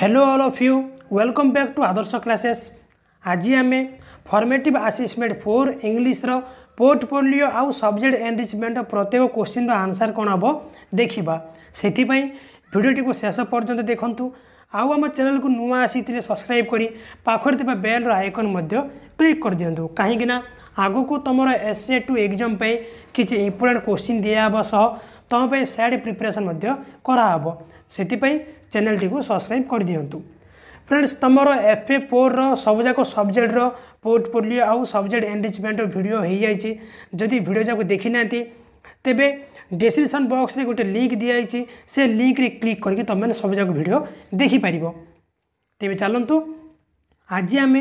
hello all of you welcome back to Adarsh classes आज आम formative assessment four English portfolio आउ subject enrichment प्रत्येक question answer कौन हम देखा से ভিডিওটি শেষ পর্যন্ত দেখন্তু আউ আমার চ্যানেলকে নূয়া আসিলে সবসক্রাইব করে পাখরে থাকা বেলর আইকন মধ্য ক্লিক করে দিও কাহিঁকি না আগুক তোমার এসএ টু এক্সাম পাই কিছু ইম্পর্টাট কোশ্চিন দিয়াহবা সহ तुम्हें सैड प्रिपेरेसन कराहब से चेल टी सब्सक्राइब कर दिंतु फ्रेंड्स तुम एफ ए फोर रबुजाक सब्जेक्टर पोर्टफोलिओ आउ सब्जेक्ट एनरिचमेंटर भिडियो हो जाए जदि भिड जाक देखी ना तेरे डेस्क्रिपन बक्स में गोटे लिंक दिखाई से लिंक रे क्लिक करके तुम मैंने सब जाक भिड देखिपार तेज चलतु आज आम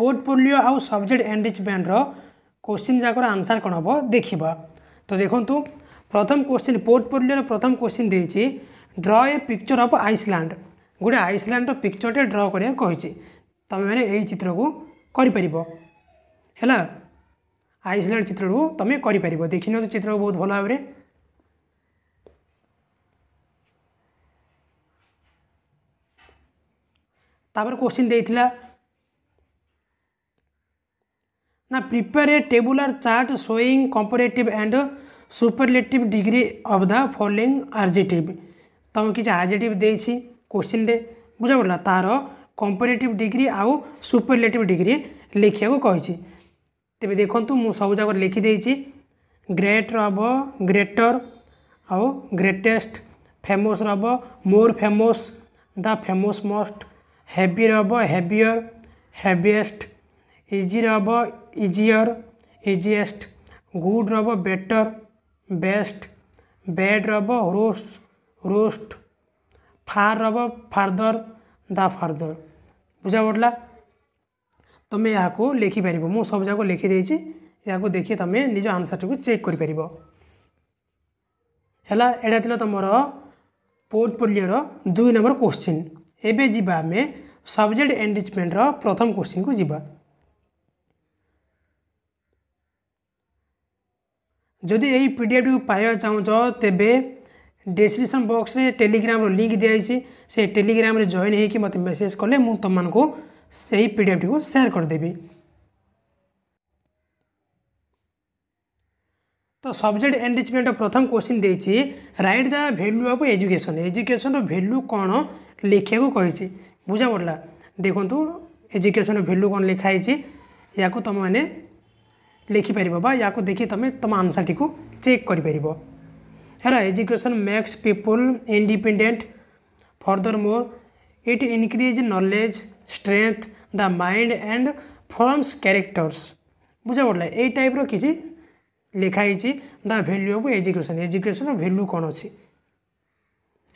पोर्टफोलिओ आउ सब्जेक्ट एनरिचमेंटर क्वेश्चन जाकर आंसर कौन हम देखा तो देखूँ প্রথম কোশ্চিন পোর্টফোলিওর প্রথম কোশ্চিন দিয়েছি draw a picture of island গোটে আইসଲ୍ୟାଣ୍ଡର ପିକ୍ଚରଟେ ଡ୍ର କରିବାକୁ କହିଛି ତୁମେମାନେ ଏଇ ଚିତ୍ରକୁ କରିପାରିବ ହେଲା ଆଇସଲ୍ୟାଣ୍ଡ ଚିତ୍ରକୁ ତୁମେ କରିପାରିବ ଦେଖିନିଅ ଚିତ୍ରକୁ ବହୁତ ଭଲ ଭାବରେ ତାପରେ କୋଶ୍ଚିନ୍ ଦେଇଥିଲା ନା prepare a tabular chart showing comparative and superlative degree of the following adjective तुम कि आर्जेटिव देसी देशन बुझा पड़ा तार कंपेटिव डिग्री आउ सुपरलेटिव डिग्री लिखा कही तेज देखूँ मुझे सब जगह लिखिदे ग्रेट रब ग्रेटर आउ ग्रेटेस्ट फेमस रब more famous the famous most heavy रब हेवियर हेवीएस्ट इजी रब इजीयर इजीएस्ट गुड रब बेटर बेस्ट बेड रब रोस्ट रोस्ट फार रब फारदर दा फारदर बुझा पड़ा तुम्हें यह लिखिपार मु सब जगह लिखिदे या देखिए तुम्हें निज आंसर टी चेक कर तुम पोर्टफोलिओ रुई नंबर क्वेश्चन एवं जी सब्जेक्ट एंडिजमेंटर प्रथम क्वेश्चन को जी ଯଦି ଏହି ପିଡ଼ିଏଫ୍ଟିକୁ ପାଇବାକୁ ଚାହୁଁଛ ତେବେ ଡେସ୍କ୍ରିପସନ୍ ବକ୍ସରେ ଟେଲିଗ୍ରାମର ଲିଙ୍କ୍ ଦିଆଯାଇଛି ସେ ଟେଲିଗ୍ରାମରେ ଜଏନ୍ ହୋଇକି ମୋତେ ମେସେଜ୍ କଲେ ମୁଁ ତୁମମାନଙ୍କୁ ସେହି ପିଡ଼ିଏଫ୍ଟିକୁ ସେୟାର କରିଦେବି ତ ସବଜେକ୍ଟ ଏନ୍ରିଚମେଣ୍ଟର ପ୍ରଥମ କ୍ୱେଶ୍ଚିନ୍ ଦେଇଛି write the value of education ଏଜୁକେସନ୍ର ଭ୍ୟାଲ୍ୟୁ କ'ଣ ଲେଖିବାକୁ କହିଛି ବୁଝା ପଡ଼ିଲା ଦେଖନ୍ତୁ ଏଜୁକେସନ୍ର ଭ୍ୟାଲ୍ୟୁ କ'ଣ ଲେଖା ହେଇଛି ଏହାକୁ ତୁମମାନେ ଲେଖିପାରିବ ବା ୟାକୁ ଦେଖି ତୁମେ ତୁମ ଆନ୍ସର୍ଟିକୁ ଚେକ୍ କରିପାରିବ ହେଲା education makes people independent furthermore it increase knowledge strength the mind and forms characters ବୁଝା ପଡ଼ିଲା ଏଇ ଟାଇପ୍ର କିଛି ଲେଖା ହେଇଛି ଦ ଭ୍ୟାଲ୍ୟୁ ଅଫ୍ ଏଜୁକେସନ୍ ଏଜୁକେସନ୍ର ଭ୍ୟାଲ୍ୟୁ କ'ଣ ଅଛି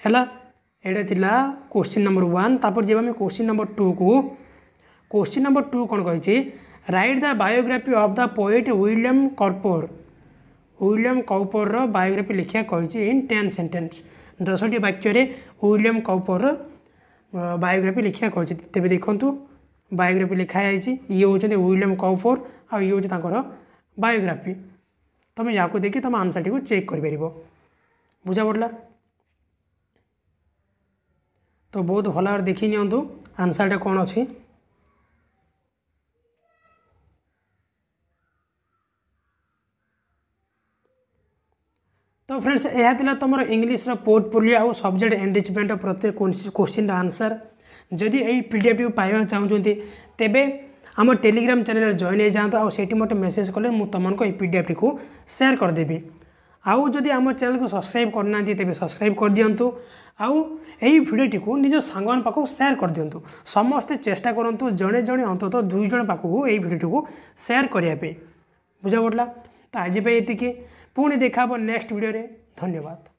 ହେଲା ଏଇଟା ଥିଲା କୋଶ୍ଚିନ୍ ନମ୍ବର ୱାନ୍ ତାପରେ ଯିବା ଆମେ କୋଶ୍ଚିନ୍ ନମ୍ବର ଟୁକୁ କୋଶ୍ଚିନ୍ ନମ୍ବର ଟୁ କ'ଣ କହିଛି write the biography of the poet William Cowper William କୌପରର ବାୟୋଗ୍ରାଫି ଲେଖିବା କହିଛି ଇନ୍ ଟେନ୍ ସେଣ୍ଟେନ୍ସ ଦଶଟି ବାକ୍ୟରେ ୱିଲିୟମ୍ କୌପରର ବାୟୋଗ୍ରାଫି ଲେଖିବା କହିଛି ତେବେ ଦେଖନ୍ତୁ ବାୟୋଗ୍ରାଫି ଲେଖା ଯାଇଛି ଇଏ ହେଉଛନ୍ତି ୱିଲିୟମ୍ କୌପର ଆଉ ଇଏ ହେଉଛି ତାଙ୍କର ବାୟୋଗ୍ରାଫି ତୁମେ ୟାକୁ ଦେଖି ତୁମ ଆନ୍ସର୍ଟିକୁ ଚେକ୍ କରିପାରିବ ବୁଝା ପଡ଼ିଲା ତ ବହୁତ ଭଲ ଭାବରେ ଦେଖି ନିଅନ୍ତୁ ଆନ୍ସର୍ଟା କ'ଣ ଅଛି তো फ्रेंड्स ଏହା ଥିଲା ତୁମର ଇଂଲିଶର ପୋର୍ଟଫୋଲିଓ ଆଉ ସବଜେକ୍ଟ ଏନରିଚମେଣ୍ଟର ପ୍ରତ୍ୟେକ କୋଶ୍ଚିନ୍ର ଆନ୍ସର୍ ଯଦି ଏହି ପି ଡି ଏଫ୍ଟିକୁ ପାଇବାକୁ ଚାହୁଁଛନ୍ତି ତେବେ ଆମ ଟେଲିଗ୍ରାମ ଚ୍ୟାନେଲରେ ଜଏନ୍ ହେଇଯାଆନ୍ତୁ ଆଉ ସେଇଠି ମୋତେ ମେସେଜ୍ କଲେ ମୁଁ ତୁମମାନଙ୍କୁ ଏହି ପି ଡି ଏଫ୍ଟିକୁ ସେୟାର କରିଦେବି ଆଉ ଯଦି ଆମ ଚ୍ୟାନେଲକୁ ସବସ୍କ୍ରାଇବ୍ କରିନାହାନ୍ତି ତେବେ ସବସ୍କ୍ରାଇବ୍ କରିଦିଅନ୍ତୁ ଆଉ ଏହି ଭିଡ଼ିଓଟିକୁ ନିଜ ସାଙ୍ଗମାନଙ୍କ ପାଖକୁ ସେୟାର କରିଦିଅନ୍ତୁ ସମସ୍ତେ ଚେଷ୍ଟା କରନ୍ତୁ ଜଣେ ଜଣେ ଅନ୍ତତଃ ଦୁଇ ଜଣ ପାଖକୁ ଏହି ଭିଡ଼ିଓଟିକୁ ସେୟାର କରିବା ପାଇଁ ବୁଝା ପଡ଼ିଲା ତ ଆଜି ପାଇଁ ଏତିକି ପୁଣି ଦେଖା ହେବ ନେକ୍ସଟ ଭିଡ଼ିଓରେ ଧନ୍ୟବାଦ